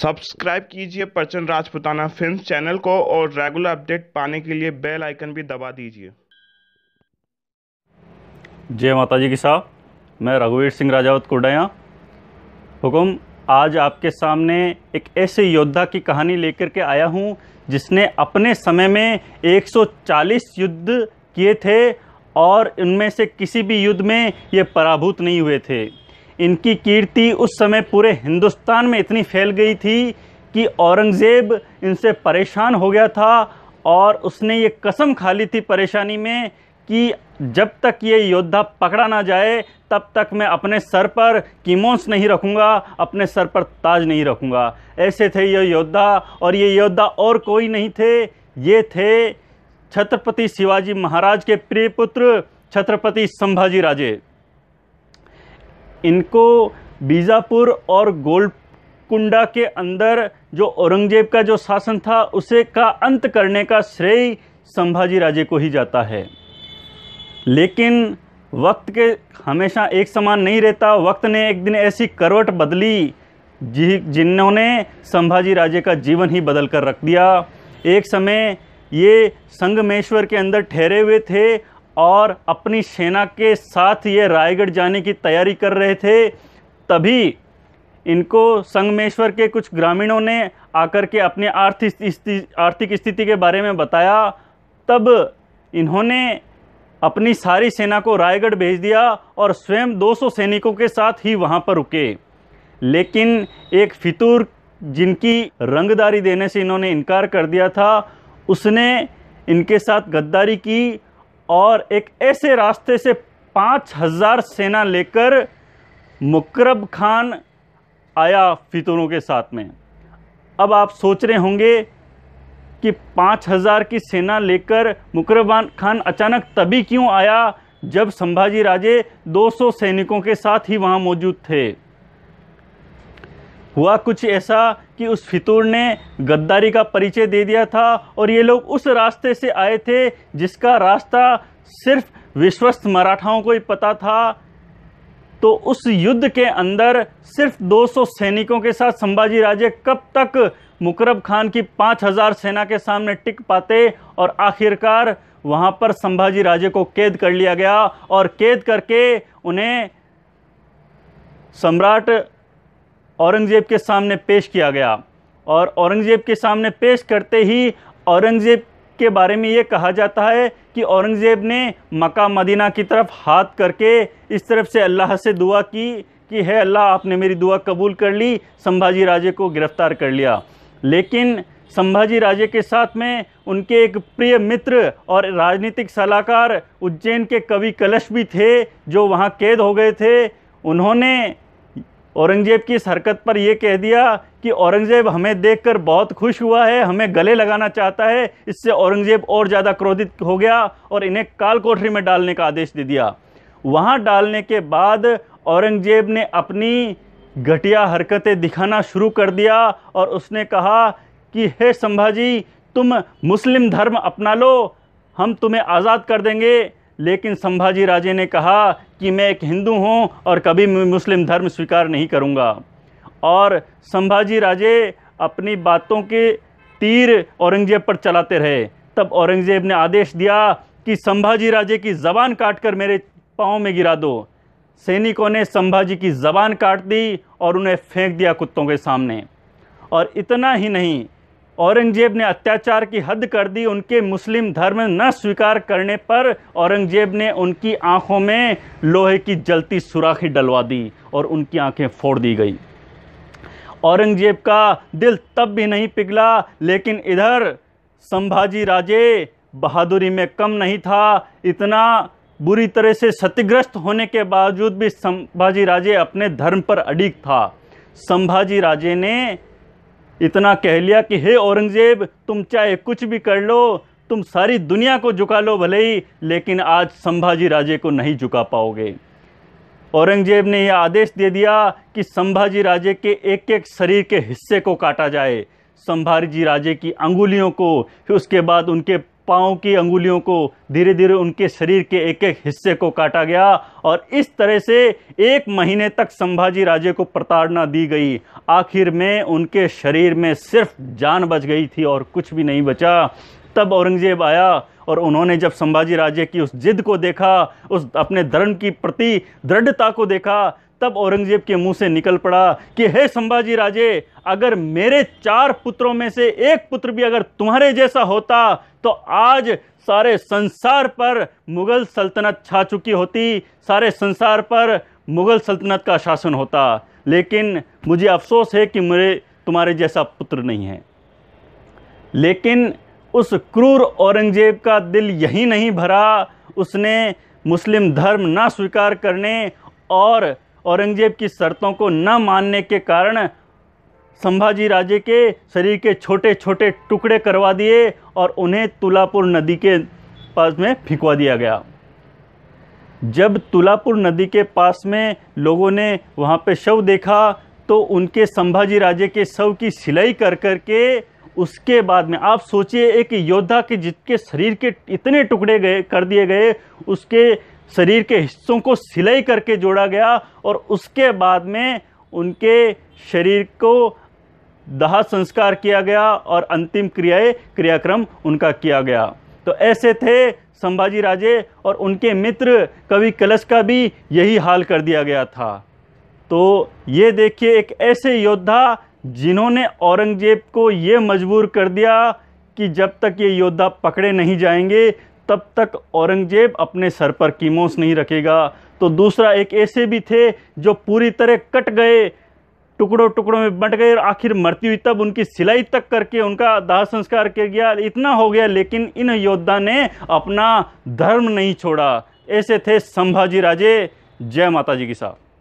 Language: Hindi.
सब्सक्राइब कीजिए परचन राजपुताना फिल्म चैनल को और रेगुलर अपडेट पाने के लिए बेल आइकन भी दबा दीजिए जय माता जी की साहब मैं रघुवीर सिंह राजावत कुडया हुकुम आज आपके सामने एक ऐसे योद्धा की कहानी लेकर के आया हूँ जिसने अपने समय में 140 युद्ध किए थे और उनमें से किसी भी युद्ध में ये पराभूत नहीं हुए थे इनकी कीर्ति उस समय पूरे हिंदुस्तान में इतनी फैल गई थी कि औरंगज़ेब इनसे परेशान हो गया था और उसने ये कसम खा ली थी परेशानी में कि जब तक ये योद्धा पकड़ा ना जाए तब तक मैं अपने सर पर कीमोस नहीं रखूँगा अपने सर पर ताज नहीं रखूँगा ऐसे थे ये योद्धा और ये योद्धा और कोई नहीं थे ये थे छत्रपति शिवाजी महाराज के प्रिय पुत्र छत्रपति संभाजी राजे इनको बीजापुर और गोलकुंडा के अंदर जो औरंगजेब का जो शासन था उसे का अंत करने का श्रेय संभाजी राजे को ही जाता है लेकिन वक्त के हमेशा एक समान नहीं रहता वक्त ने एक दिन ऐसी करवट बदली जी जिन्होंने संभाजी राजे का जीवन ही बदल कर रख दिया एक समय ये संगमेश्वर के अंदर ठहरे हुए थे और अपनी सेना के साथ ये रायगढ़ जाने की तैयारी कर रहे थे तभी इनको संगमेश्वर के कुछ ग्रामीणों ने आकर के अपने आर्थिक आर्थिक स्थिति के बारे में बताया तब इन्होंने अपनी सारी सेना को रायगढ़ भेज दिया और स्वयं 200 सैनिकों के साथ ही वहाँ पर रुके लेकिन एक फितूर जिनकी रंगदारी देने से इन्होंने इनकार कर दिया था उसने इनके साथ गद्दारी की और एक ऐसे रास्ते से पाँच हज़ार सेना लेकर मुकरब खान आया फितूरों के साथ में अब आप सोच रहे होंगे कि पाँच हज़ार की सेना लेकर मुकरबान खान अचानक तभी क्यों आया जब संभाजी राजे 200 सैनिकों के साथ ही वहाँ मौजूद थे हुआ कुछ ऐसा कि उस फितूर ने गद्दारी का परिचय दे दिया था और ये लोग उस रास्ते से आए थे जिसका रास्ता सिर्फ विश्वस्त मराठाओं को ही पता था तो उस युद्ध के अंदर सिर्फ 200 सैनिकों के साथ संभाजी राजे कब तक मुकरब खान की 5000 सेना के सामने टिक पाते और आखिरकार वहाँ पर संभाजी राजे को कैद कर लिया गया और कैद करके उन्हें सम्राट औरंगज़ेब के सामने पेश किया गया और औरंगज़ेब के सामने पेश करते ही औरंगज़ेब के बारे में ये कहा जाता है कि औरंगज़ेब ने मक्का मदीना की तरफ हाथ करके इस तरफ से अल्लाह से दुआ की कि है अल्लाह आपने मेरी दुआ कबूल कर ली संभाजी राजे को गिरफ़्तार कर लिया लेकिन संभाजी राजे के साथ में उनके एक प्रिय मित्र और राजनीतिक सलाहकार उज्जैन के कवि कलश भी थे जो वहाँ कैद हो गए थे उन्होंने औरंगज़ेब की इस हरकत पर यह कह दिया कि औरंगज़ेब हमें देखकर बहुत खुश हुआ है हमें गले लगाना चाहता है इससे औरंगज़ेब और ज़्यादा क्रोधित हो गया और इन्हें काल कोठरी में डालने का आदेश दे दिया वहाँ डालने के बाद औरंगज़ेब ने अपनी घटिया हरकतें दिखाना शुरू कर दिया और उसने कहा कि हे संभाजी तुम मुस्लिम धर्म अपना लो हम तुम्हें आज़ाद कर देंगे लेकिन संभाजी राजे ने कहा कि मैं एक हिंदू हूँ और कभी मुस्लिम धर्म स्वीकार नहीं करूँगा और संभाजी राजे अपनी बातों के तीर औरंगजेब पर चलाते रहे तब औरंगजेब ने आदेश दिया कि संभाजी राजे की ज़बान काट कर मेरे पाँव में गिरा दो सैनिकों ने संभाजी की ज़बान काट दी और उन्हें फेंक दिया कुत्तों के सामने और इतना ही नहीं औरंगजेब ने अत्याचार की हद कर दी उनके मुस्लिम धर्म न स्वीकार करने पर औरंगजेब ने उनकी आंखों में लोहे की जलती सुराखी डलवा दी और उनकी आंखें फोड़ दी गई औरंगजेब का दिल तब भी नहीं पिघला लेकिन इधर संभाजी राजे बहादुरी में कम नहीं था इतना बुरी तरह से क्षतिग्रस्त होने के बावजूद भी संभाजी राजे अपने धर्म पर अडिग था संभाजी राजे ने इतना कह लिया कि हे औरंगज़ेब तुम चाहे कुछ भी कर लो तुम सारी दुनिया को झुका लो भले ही लेकिन आज संभाजी राजे को नहीं झुका पाओगे औरंगजेब ने यह आदेश दे दिया कि संभाजी राजे के एक एक शरीर के हिस्से को काटा जाए संभाजी राजे की अंगुलियों को फिर उसके बाद उनके पाँव की अंगुलियों को धीरे धीरे उनके शरीर के एक एक हिस्से को काटा गया और इस तरह से एक महीने तक संभाजी राजे को प्रताड़ना दी गई आखिर में उनके शरीर में सिर्फ जान बच गई थी और कुछ भी नहीं बचा तब औरंगजेब आया और उन्होंने जब संभाजी राजे की उस जिद को देखा उस अपने धर्म की प्रति दृढ़ता को देखा तब औरंगजेब के मुंह से निकल पड़ा कि हे संभाजी राजे अगर मेरे चार पुत्रों में से एक पुत्र भी अगर तुम्हारे जैसा होता तो आज सारे संसार पर मुग़ल सल्तनत छा चुकी होती सारे संसार पर मुग़ल सल्तनत का शासन होता लेकिन मुझे अफसोस है कि मेरे तुम्हारे जैसा पुत्र नहीं है लेकिन उस क्रूर औरंगजेब का दिल यही नहीं भरा उसने मुस्लिम धर्म ना स्वीकार करने और औरंगजेब की शर्तों को न मानने के कारण संभाजी राजे के शरीर के छोटे छोटे टुकड़े करवा दिए और उन्हें तुलापुर नदी के पास में फिंकवा दिया गया जब तुलापुर नदी के पास में लोगों ने वहाँ पे शव देखा तो उनके संभाजी राजे के शव की सिलाई कर कर के उसके बाद में आप सोचिए एक योद्धा के जिसके शरीर के इतने टुकड़े गए कर दिए गए उसके शरीर के हिस्सों को सिलाई करके जोड़ा गया और उसके बाद में उनके शरीर को दाह संस्कार किया गया और अंतिम क्रियाएं क्रियाक्रम उनका किया गया तो ऐसे थे संभाजी राजे और उनके मित्र कवि कलश का भी यही हाल कर दिया गया था तो ये देखिए एक ऐसे योद्धा जिन्होंने औरंगजेब को ये मजबूर कर दिया कि जब तक ये योद्धा पकड़े नहीं जाएंगे तब तक औरंगजेब अपने सर पर कीमोस नहीं रखेगा तो दूसरा एक ऐसे भी थे जो पूरी तरह कट गए टुकड़ों टुकड़ों में बंट गए और आखिर मरती हुई तब उनकी सिलाई तक करके उनका दाह संस्कार किया गया इतना हो गया लेकिन इन योद्धा ने अपना धर्म नहीं छोड़ा ऐसे थे संभाजी राजे जय माता जी की साहब